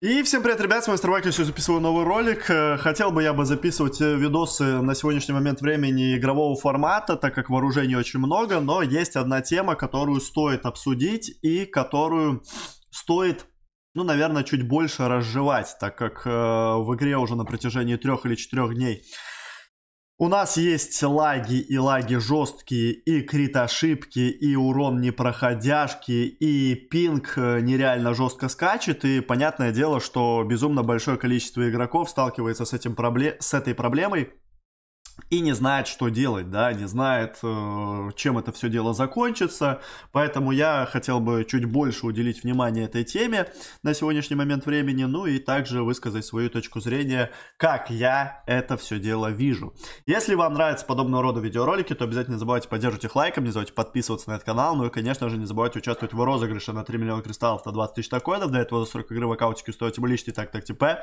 И всем привет, ребят, с вами Старвайкл, сегодня записываю новый ролик. Э, хотел бы я бы записывать э, видосы на сегодняшний момент времени игрового формата, так как вооружений очень много, но есть одна тема, которую стоит обсудить и которую стоит, ну, наверное, чуть больше разжевать, так как э, в игре уже на протяжении трех или четырех дней у нас есть лаги и лаги жесткие, и крит ошибки, и урон непроходяшки, и пинг э, нереально жестко скачет, и понятное дело, что безумно большое количество игроков сталкивается с, этим пробле... с этой проблемой, и не знает, что делать, да, не знает, э, чем это все дело закончится. Поэтому я хотел бы чуть больше уделить внимание этой теме на сегодняшний момент времени, ну и также высказать свою точку зрения, как я это все дело вижу. Если вам нравятся подобного рода видеоролики, то обязательно не забывайте поддерживать их лайком, не забывайте подписываться на этот канал, ну и, конечно же, не забывайте участвовать в розыгрыше на 3 миллиона кристаллов на 20 тысяч такоинов, до этого за 40 игры в аккаунтике стоите личный так так типа.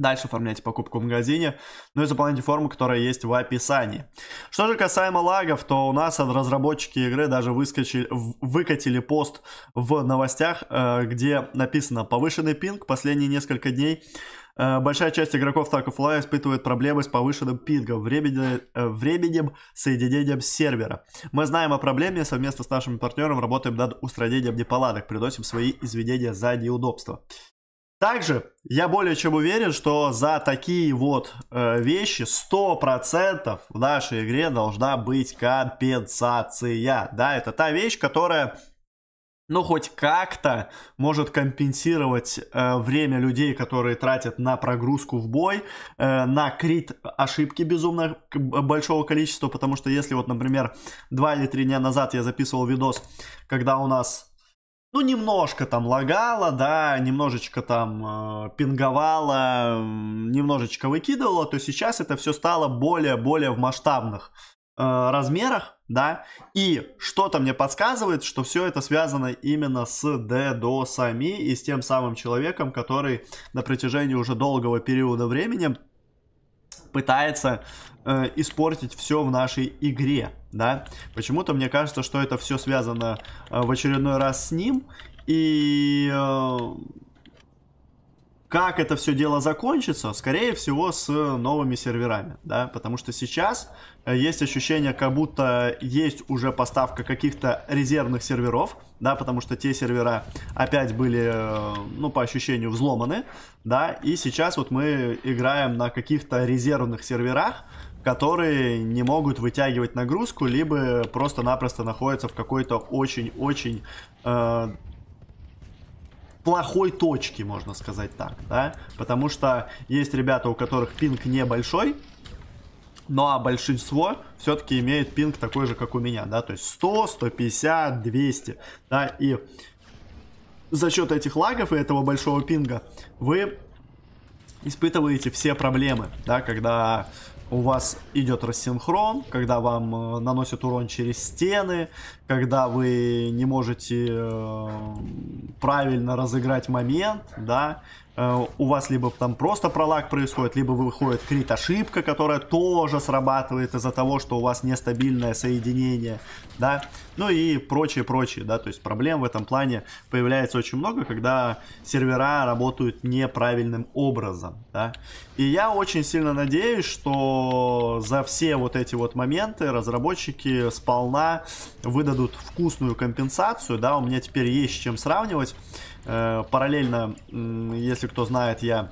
Дальше оформляйте покупку в магазине, ну и заполняйте форму, которая есть в описании. Что же касаемо лагов, то у нас от разработчики игры даже выскочили, выкатили пост в новостях, э, где написано «Повышенный пинг последние несколько дней». Э, большая часть игроков Tarkov Live испытывает проблемы с повышенным пингом, временем, э, временем соединением сервера. Мы знаем о проблеме, совместно с нашим партнером работаем над устранением неполадок, приносим свои извинения за неудобства. Также я более чем уверен, что за такие вот э, вещи 100% в нашей игре должна быть компенсация. Да, это та вещь, которая, ну, хоть как-то может компенсировать э, время людей, которые тратят на прогрузку в бой, э, на крит ошибки безумно большого количества, потому что если вот, например, 2 или 3 дня назад я записывал видос, когда у нас ну, немножко там лагало, да, немножечко там э, пинговало, немножечко выкидывало, то сейчас это все стало более-более в масштабных э, размерах, да, и что-то мне подсказывает, что все это связано именно с DDoS-ами и с тем самым человеком, который на протяжении уже долгого периода времени пытается э, испортить все в нашей игре, да. Почему-то мне кажется, что это все связано э, в очередной раз с ним. И э, как это все дело закончится? Скорее всего, с новыми серверами, да, потому что сейчас э, есть ощущение, как будто есть уже поставка каких-то резервных серверов, да, потому что те сервера опять были, э, ну, по ощущению, взломаны, да, и сейчас вот мы играем на каких-то резервных серверах, которые не могут вытягивать нагрузку, либо просто-напросто находятся в какой-то очень-очень э, плохой точки, можно сказать так, да, потому что есть ребята, у которых пинг небольшой, ну а большинство все-таки имеет пинг такой же, как у меня, да, то есть 100, 150, 200, да, и за счет этих лагов и этого большого пинга вы испытываете все проблемы, да, когда у вас идет рассинхрон, когда вам э, наносят урон через стены, когда вы не можете э, правильно разыграть момент, да, Э, у вас либо там просто пролаг происходит, либо выходит крит-ошибка, которая тоже срабатывает из-за того, что у вас нестабильное соединение, да, ну и прочее, прочее, да, то есть проблем в этом плане появляется очень много, когда сервера работают неправильным образом, да, и я очень сильно надеюсь, что за все вот эти вот моменты разработчики сполна выдадут вкусную компенсацию, да, у меня теперь есть с чем сравнивать, э, параллельно, если кто знает, я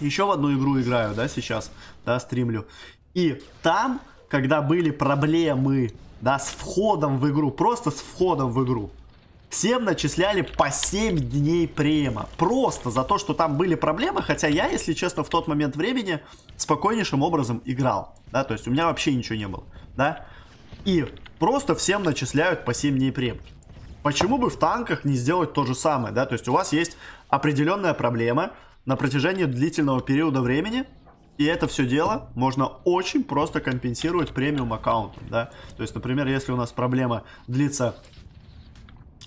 еще в одну игру играю, да, сейчас, да, стримлю. И там, когда были проблемы, да, с входом в игру, просто с входом в игру, всем начисляли по 7 дней према. Просто за то, что там были проблемы, хотя я, если честно, в тот момент времени спокойнейшим образом играл, да, то есть у меня вообще ничего не было, да. И просто всем начисляют по 7 дней премки. Почему бы в танках не сделать то же самое, да? То есть у вас есть определенная проблема на протяжении длительного периода времени, и это все дело можно очень просто компенсировать премиум аккаунтом, да. То есть, например, если у нас проблема длится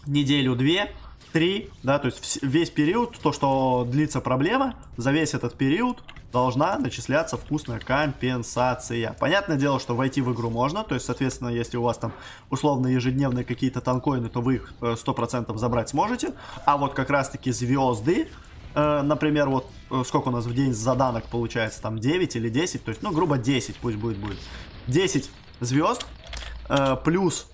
неделю-две, три, да, то есть весь период, то, что длится проблема, за весь этот период должна начисляться вкусная компенсация. Понятное дело, что войти в игру можно, то есть, соответственно, если у вас там условно ежедневные какие-то танкоины, то вы их 100% э, забрать сможете, а вот как раз-таки звезды, э, например, вот э, сколько у нас в день заданок получается, там 9 или 10, то есть, ну, грубо 10 пусть будет, будет. 10 звезд, плюс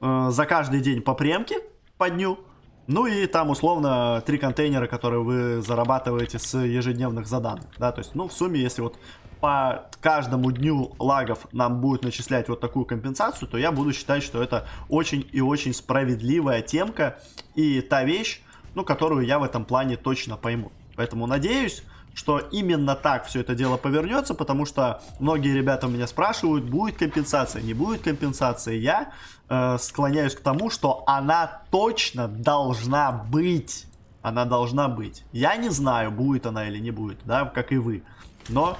за каждый день по премке по дню, ну и там условно три контейнера, которые вы зарабатываете с ежедневных заданных. Да, то есть, ну, в сумме, если вот по каждому дню лагов нам будет начислять вот такую компенсацию, то я буду считать, что это очень и очень справедливая темка и та вещь, ну, которую я в этом плане точно пойму. Поэтому надеюсь, что именно так все это дело повернется, потому что многие ребята у меня спрашивают, будет компенсация, не будет компенсации. Я э, склоняюсь к тому, что она точно должна быть. Она должна быть. Я не знаю, будет она или не будет, да, как и вы. Но,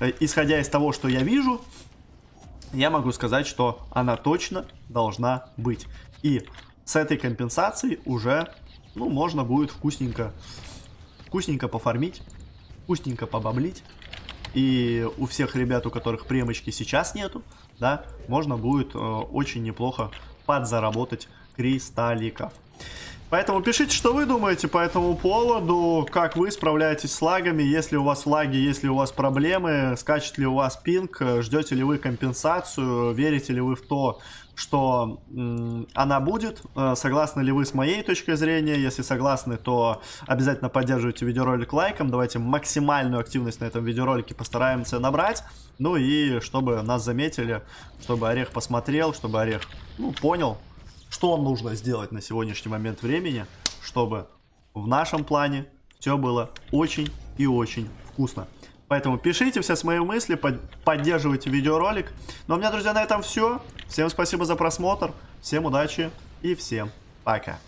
э, исходя из того, что я вижу, я могу сказать, что она точно должна быть. И с этой компенсацией уже, ну, можно будет вкусненько, вкусненько пофармить вкусненько побаблить. И у всех ребят, у которых премочки сейчас нету, да, можно будет э, очень неплохо подзаработать кристалликов. Поэтому пишите, что вы думаете по этому поводу, как вы справляетесь с лагами, если у вас лаги, если у вас проблемы, скачет ли у вас пинг, ждете ли вы компенсацию, верите ли вы в то, что она будет. Э, согласны ли вы с моей точкой зрения? Если согласны, то обязательно поддерживайте видеоролик лайком. Давайте максимальную активность на этом видеоролике постараемся набрать. Ну и чтобы нас заметили, чтобы Орех посмотрел, чтобы Орех ну, понял, что нужно сделать на сегодняшний момент времени, чтобы в нашем плане все было очень и очень вкусно. Поэтому пишите все свои мысли, под, поддерживайте видеоролик. Ну а у меня, друзья, на этом все. Всем спасибо за просмотр, всем удачи и всем пока.